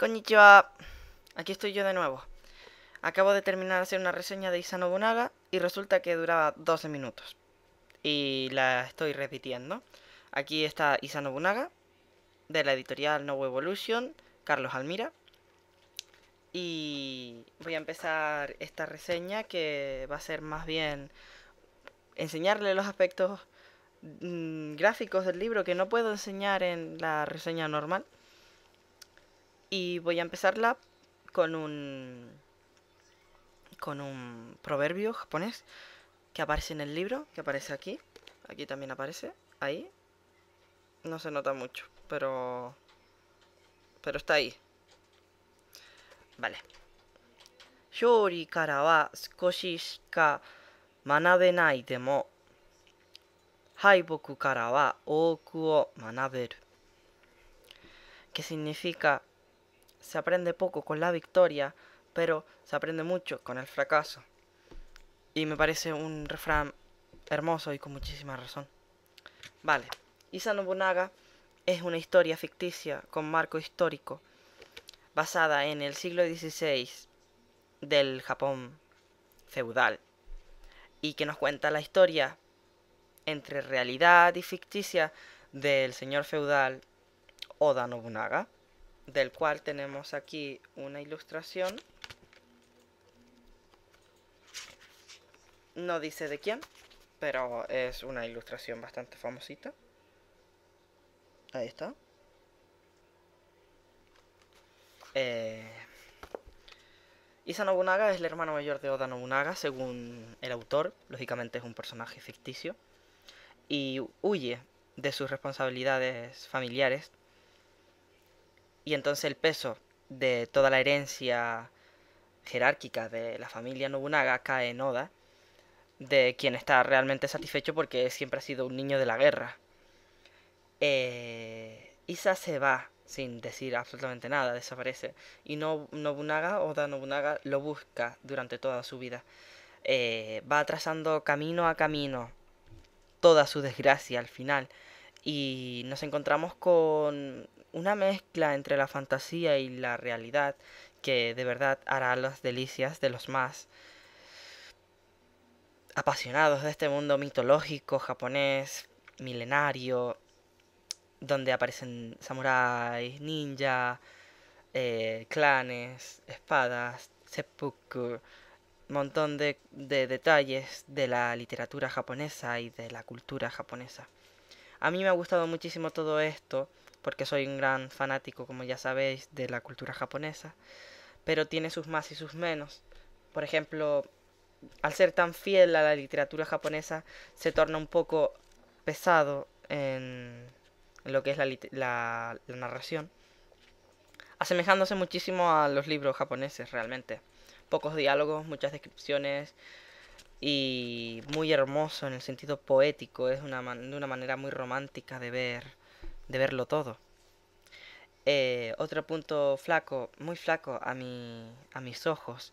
Konnichiwa, aquí estoy yo de nuevo. Acabo de terminar de hacer una reseña de Isa Nobunaga y resulta que duraba 12 minutos. Y la estoy repitiendo. Aquí está Isa Nobunaga, de la editorial No Evolution, Carlos Almira. Y voy a empezar esta reseña que va a ser más bien enseñarle los aspectos mm, gráficos del libro que no puedo enseñar en la reseña normal y voy a empezarla con un con un proverbio japonés que aparece en el libro, que aparece aquí. Aquí también aparece, ahí. No se nota mucho, pero pero está ahí. Vale. Shori kara wa sukoshi shika manabenai demo haiboku kara wa ōku o manaberu. Que significa se aprende poco con la victoria, pero se aprende mucho con el fracaso. Y me parece un refrán hermoso y con muchísima razón. Vale, Isa Nobunaga es una historia ficticia con marco histórico, basada en el siglo XVI del Japón feudal, y que nos cuenta la historia entre realidad y ficticia del señor feudal Oda Nobunaga del cual tenemos aquí una ilustración. No dice de quién, pero es una ilustración bastante famosita. Ahí está. Eh, Isa Nobunaga es el hermano mayor de Oda Nobunaga, según el autor. Lógicamente es un personaje ficticio. Y huye de sus responsabilidades familiares y entonces el peso de toda la herencia jerárquica de la familia Nobunaga cae en Oda, de quien está realmente satisfecho porque siempre ha sido un niño de la guerra. Eh, Isa se va sin decir absolutamente nada, desaparece. Y no, Nobunaga, Oda Nobunaga, lo busca durante toda su vida. Eh, va trazando camino a camino toda su desgracia al final y nos encontramos con una mezcla entre la fantasía y la realidad que de verdad hará las delicias de los más apasionados de este mundo mitológico japonés, milenario, donde aparecen samuráis, ninja, eh, clanes, espadas, seppuku, montón de, de detalles de la literatura japonesa y de la cultura japonesa. A mí me ha gustado muchísimo todo esto, porque soy un gran fanático, como ya sabéis, de la cultura japonesa, pero tiene sus más y sus menos. Por ejemplo, al ser tan fiel a la literatura japonesa, se torna un poco pesado en lo que es la, la narración, asemejándose muchísimo a los libros japoneses realmente. Pocos diálogos, muchas descripciones, y muy hermoso en el sentido poético, es una de una manera muy romántica de ver de verlo todo. Eh, otro punto flaco, muy flaco a, mi, a mis ojos,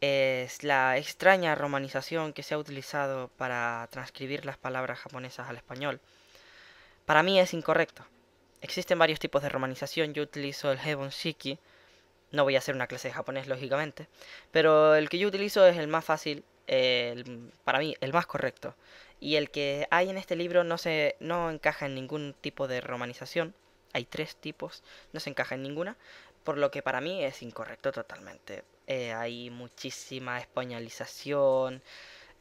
es la extraña romanización que se ha utilizado para transcribir las palabras japonesas al español. Para mí es incorrecto. Existen varios tipos de romanización, yo utilizo el Shiki. no voy a hacer una clase de japonés lógicamente, pero el que yo utilizo es el más fácil para mí, el más correcto. Y el que hay en este libro no, se, no encaja en ningún tipo de romanización. Hay tres tipos, no se encaja en ninguna. Por lo que para mí es incorrecto totalmente. Eh, hay muchísima españolización.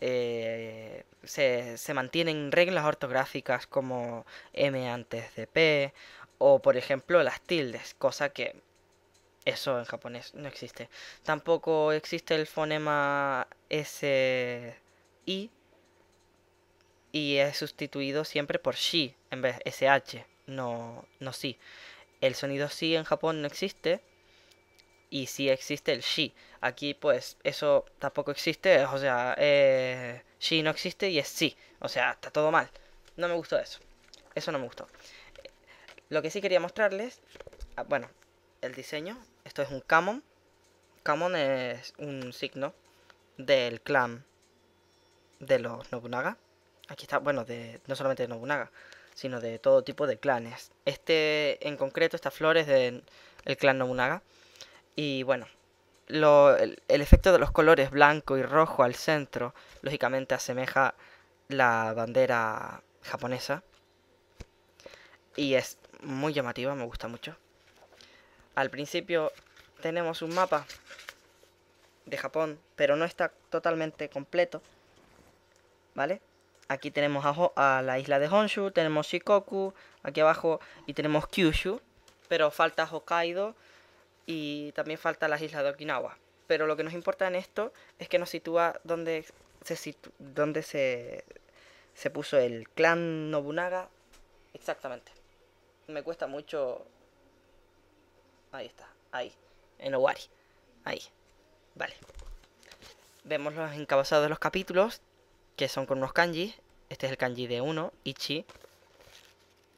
Eh, se, se, mantienen reglas ortográficas como M antes de P. O por ejemplo las tildes, cosa que eso en japonés no existe. Tampoco existe el fonema S I y es sustituido siempre por shi en vez de sh, no no si. El sonido si en Japón no existe y sí existe el shi. Aquí pues eso tampoco existe, o sea, eh, shi no existe y es sí, o sea, está todo mal. No me gustó eso. Eso no me gustó. Lo que sí quería mostrarles, ah, bueno, el diseño esto es un Kamon, Kamon es un signo del clan de los Nobunaga. Aquí está, bueno, de, no solamente de Nobunaga, sino de todo tipo de clanes. Este en concreto, esta flor es del clan Nobunaga. Y bueno, el, efecto de los colores blanco y rojo al centro, lógicamente asemeja la bandera japonesa. Y es muy llamativa, me gusta mucho. Al principio tenemos un mapa de Japón, pero no está totalmente completo. ¿Vale? Aquí tenemos a, la isla de Honshu, tenemos Shikoku, aquí abajo, y tenemos Kyushu, pero falta Hokkaido y también falta las islas de Okinawa. Pero lo que nos importa en esto es que nos sitúa donde se, se, se puso el clan Nobunaga exactamente. Me cuesta mucho Ahí está, ahí. En Owari. Ahí. Vale. Vemos los encabezados de los capítulos, que son con unos kanji. Este es el kanji de 1, Ichi.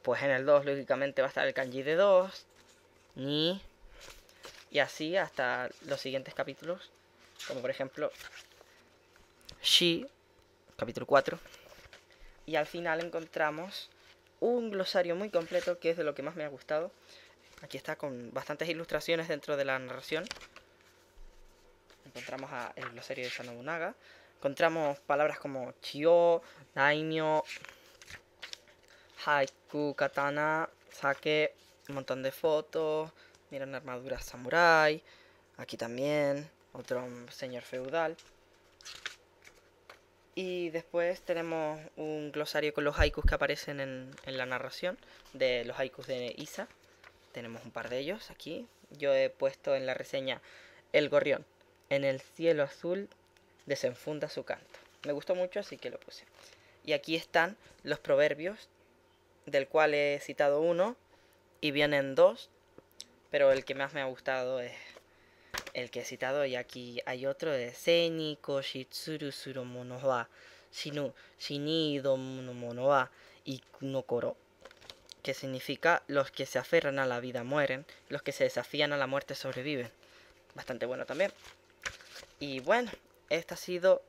Pues en el 2, lógicamente, va a estar el kanji de 2, Ni. Y así hasta los siguientes capítulos. Como por ejemplo, Shi, capítulo 4. Y al final encontramos un glosario muy completo que es de lo que más me ha gustado. Aquí está con bastantes ilustraciones dentro de la narración. Encontramos el glosario de Sanobunaga. Encontramos palabras como Chio, Daimyo, Haiku, Katana, Sake, un montón de fotos. Miren armaduras samurai. Aquí también, otro señor feudal. Y después tenemos un glosario con los haikus que aparecen en la narración de los haikus de Isa tenemos un par de ellos aquí. Yo he puesto en la reseña El gorrión, en el cielo azul desenfunda su canto. Me gustó mucho, así que lo puse. Y aquí están los proverbios, del cual he citado uno, y vienen dos, pero el que más me ha gustado es el que he citado, y aquí hay otro de Seni Koshitsuru Suro Monoba. Shinu, Shinido Monoa. y Nokoro que significa los que se aferran a la vida mueren, los que se desafían a la muerte sobreviven. Bastante bueno también. Y bueno, esta ha sido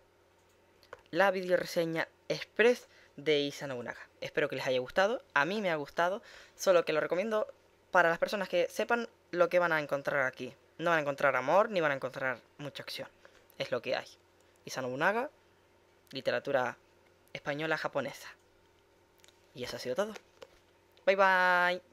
la video reseña express de Isa Nobunaga. Espero que les haya gustado, a mí me ha gustado, solo que lo recomiendo para las personas que sepan lo que van a encontrar aquí. No van a encontrar amor ni van a encontrar mucha acción. Es lo que hay. Isa Nobunaga, literatura española japonesa. Y eso ha sido todo. バイバイ。